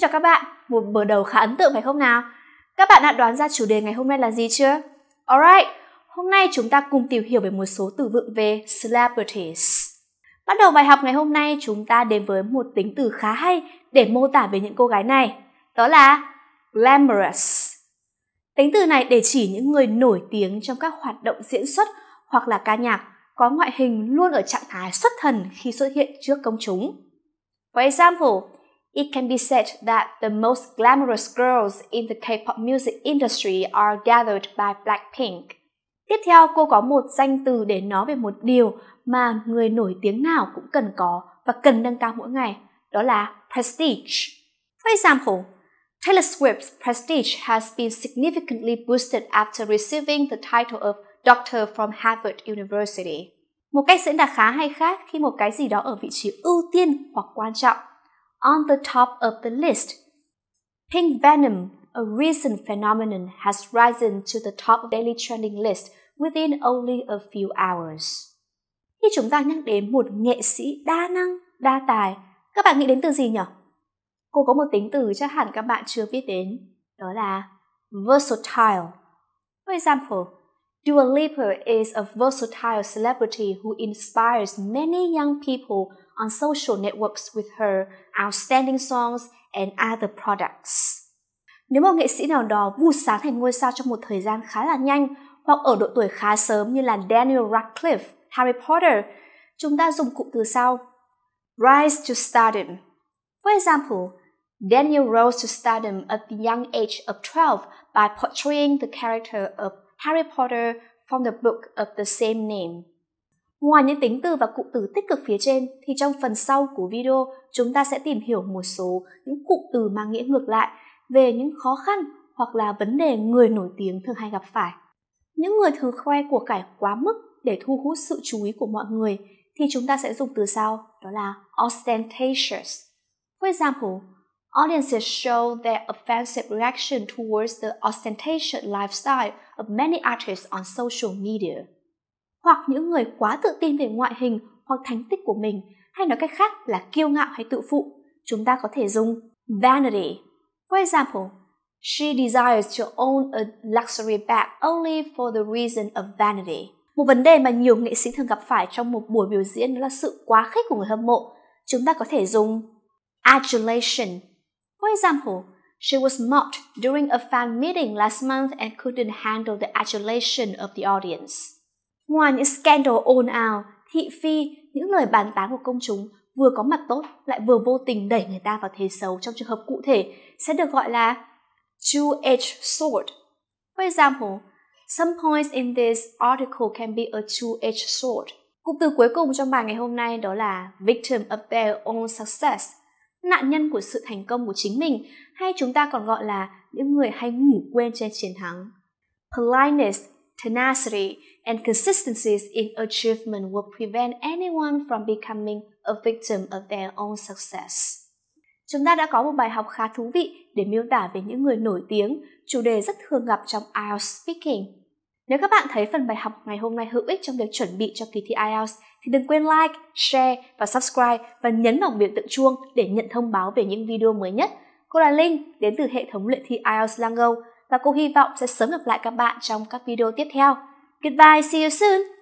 Xin chào các bạn, một mở đầu khá ấn tượng phải không nào? Các bạn đã đoán ra chủ đề ngày hôm nay là gì chưa? Alright, hôm nay chúng ta cùng tìm hiểu về một số từ vựng về celebrities. Bắt đầu bài học ngày hôm nay chúng ta đến với một tính từ khá hay để mô tả về những cô gái này, đó là glamorous. Tính từ này để chỉ những người nổi tiếng trong các hoạt động diễn xuất hoặc là ca nhạc, có ngoại hình luôn ở trạng thái xuất thần khi xuất hiện trước công chúng. For example, It can be said that the most glamorous girls in the K-pop music industry are gathered by Blackpink. Tiếp theo, cô có một danh từ để nói về một điều mà người nổi tiếng nào cũng cần có và cần nâng cao mỗi ngày, đó là prestige. For example, Taylor Swift's prestige has been significantly boosted after receiving the title of Doctor from Harvard University. Một cách diễn đạt khá hay khác khi một cái gì đó ở vị trí ưu tiên hoặc quan trọng on the top of the list. Pink venom, a recent phenomenon, has risen to the top of daily trending list within only a few hours. Khi chúng ta nhắc đến một nghệ sĩ đa năng, đa tài, các bạn nghĩ đến từ gì nhỉ? Cô có một tính từ chắc hẳn các bạn chưa biết đến, đó là versatile. For example, Dua Lipa is a versatile celebrity who inspires many young people on social networks with her outstanding songs and other products. Nếu một nghệ sĩ nào đó vụt sáng thành ngôi sao trong một thời gian khá là nhanh hoặc ở độ tuổi khá sớm như là Daniel Radcliffe, Harry Potter, chúng ta dùng cụm từ sau. Rise to stardom. For example, Daniel rose to stardom at the young age of 12 by portraying the character of Harry Potter from the book of the same name. Ngoài những tính từ và cụm từ tích cực phía trên thì trong phần sau của video chúng ta sẽ tìm hiểu một số những cụm từ mang nghĩa ngược lại về những khó khăn hoặc là vấn đề người nổi tiếng thường hay gặp phải. Những người thường khoe của cải quá mức để thu hút sự chú ý của mọi người thì chúng ta sẽ dùng từ sau đó là ostentatious. For example, audiences show their offensive reaction towards the ostentatious lifestyle of many artists on social media hoặc những người quá tự tin về ngoại hình hoặc thành tích của mình hay nói cách khác là kiêu ngạo hay tự phụ chúng ta có thể dùng vanity for example she desires to own a luxury bag only for the reason of vanity một vấn đề mà nhiều nghệ sĩ thường gặp phải trong một buổi biểu diễn đó là sự quá khích của người hâm mộ chúng ta có thể dùng adulation for example She was mocked during a fan meeting last month and couldn't handle the adulation of the audience. Ngoài những scandal ồn ào, thị phi, những lời bàn tán của công chúng vừa có mặt tốt lại vừa vô tình đẩy người ta vào thế xấu trong trường hợp cụ thể sẽ được gọi là two-edged sword. For example, some points in this article can be a two-edged sword. Cụm từ cuối cùng trong bài ngày hôm nay đó là victim of their own success, nạn nhân của sự thành công của chính mình hay chúng ta còn gọi là những người hay ngủ quên trên chiến thắng. Politeness tenacity, and consistencies in achievement will prevent anyone from becoming a victim of their own success. Chúng ta đã có một bài học khá thú vị để miêu tả về những người nổi tiếng, chủ đề rất thường gặp trong IELTS speaking. Nếu các bạn thấy phần bài học ngày hôm nay hữu ích trong việc chuẩn bị cho kỳ thi IELTS thì đừng quên like, share và subscribe và nhấn vào biểu tượng chuông để nhận thông báo về những video mới nhất. Cô là Linh, đến từ hệ thống luyện thi IELTS Lango và cô hy vọng sẽ sớm gặp lại các bạn trong các video tiếp theo. Goodbye, see you soon!